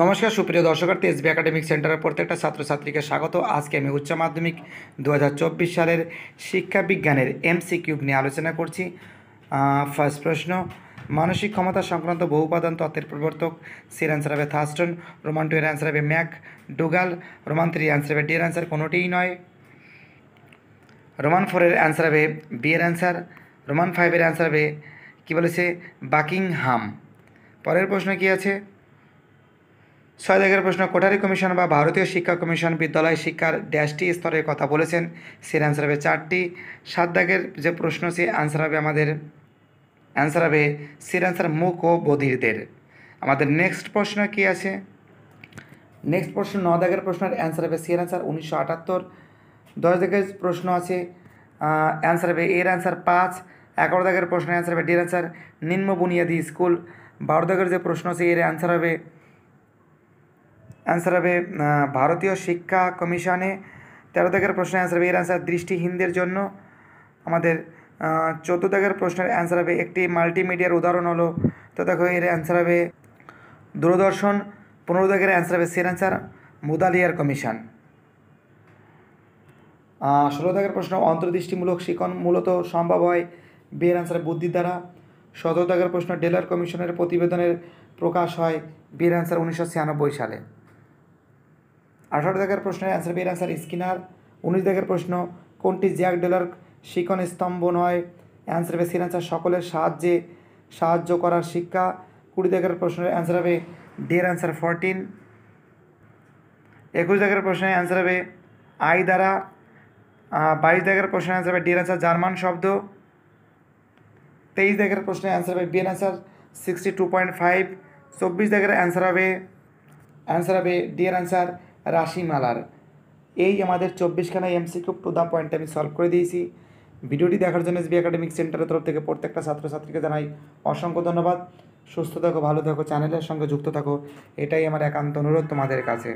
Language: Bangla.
নমস্কার সুপ্রিয় দর্শকার্থী এসবি একাডেমিক সেন্টারের প্রত্যেকটা ছাত্রছাত্রীকে স্বাগত আজকে আমি উচ্চ মাধ্যমিক দু সালের শিক্ষা বিজ্ঞানের এমসি কিউব নিয়ে আলোচনা করছি ফার্স্ট প্রশ্ন মানসিক ক্ষমতা সংক্রান্ত বহু উপাদান তত্ত্বের প্রবর্তক সির অ্যান্সার হবে থাস্টন রোমান টু এর অ্যান্সার হবে McDougall Roman three answer হবে ডি এর অ্যান্সার কোনোটিই নয় রোমান ফোরের অ্যান্সার হবে বি এর অ্যান্সার রোমান ফাইভের অ্যান্সার হবে কী বলেছে বাকিংহাম পরের প্রশ্ন কী আছে ছয় দাগের প্রশ্ন কোটারি কমিশন বা ভারতীয় শিক্ষা কমিশন বিদ্যালয় শিক্ষার ড্যাশটি স্তরের কথা বলেছেন সে অ্যান্সার হবে চারটি সাত দাগের যে প্রশ্ন সে অ্যান্সার হবে আমাদের অ্যান্সার হবে সে অ্যান্সার মুখ ও বধিরদের আমাদের নেক্সট প্রশ্ন কি আছে নেক্সট প্রশ্ন ন দাগের প্রশ্নের অ্যান্সার হবে সে অ্যান্সার উনিশশো আটাত্তর দশ দাগের প্রশ্ন আছে অ্যান্সার হবে এর অ্যান্সার পাঁচ এগারো দাগের প্রশ্নের অ্যান্সার হবে ডির অ্যান্সার নিম্ন বুনিয়াদী স্কুল বারো দাগের যে প্রশ্ন আছে এর অ্যান্সার হবে অ্যান্সার হবে ভারতীয় শিক্ষা কমিশনে তেরো দাগের প্রশ্নের অ্যান্সার হবে এর অ্যান্সার দৃষ্টিহীনদের জন্য আমাদের চোদ্দো দাগের প্রশ্নের অ্যান্সার হবে একটি মাল্টিমিডিয়ার উদাহরণ হলো তো দেখো এর অ্যান্সার হবে দূরদর্শন পনেরো দাগের অ্যান্সার হবে সের অ্যান্সার মুদালিয়ার কমিশন ষোলো দাগের প্রশ্ন অন্তর্দৃষ্টিমূলক শিক্ষণ মূলত সম্ভব হয় বিয়ের অ্যান্সার বুদ্ধির দ্বারা সতেরো দাগের প্রশ্ন ডেলার কমিশনের প্রতিবেদনের প্রকাশ হয় বিয়ের অ্যান্সার উনিশশো ছিয়ানব্বই সালে আঠারো দাগের প্রশ্নের অ্যান্সার বিয়ের অ্যান্সার স্কিনার উনিশ দাগের প্রশ্ন কোনটি জ্যাক ডেলার শিকন স্তম্ভ নয় অ্যান্সার হবে সির সকলের সাহায্যে সাহায্য করার শিক্ষা কুড়ি দাগের প্রশ্নের অ্যান্সার হবে ডিয়ার অ্যান্সার ফরটিন একুশ দাগের প্রশ্নের অ্যান্সার হবে আই দ্বারা বাইশ দাগের প্রশ্নের অ্যান্সার হবে ডের অ্যান্সার জার্মান শব্দ তেইশ দাগের প্রশ্নের অ্যান্সার হবে বিয়ের answer sixty two point five চব্বিশ দাগের অ্যান্সার হবে অ্যান্সার হবে ডিয়ার অ্যান্সার রাশিমালার এই আমাদের চব্বিশখানা এমসিকিউ টু দা পয়েন্ট আমি সলভ করে দিয়েছি ভিডিওটি দেখার জন্য এসবি একাডেমিক সেন্টারের তরফ থেকে প্রত্যেকটা ছাত্রছাত্রীকে জানাই অসংখ্য ধন্যবাদ সুস্থ থাকো ভালো থাকো চ্যানেলের সঙ্গে যুক্ত থাকো এটাই আমার একান্ত অনুরোধ তোমাদের কাছে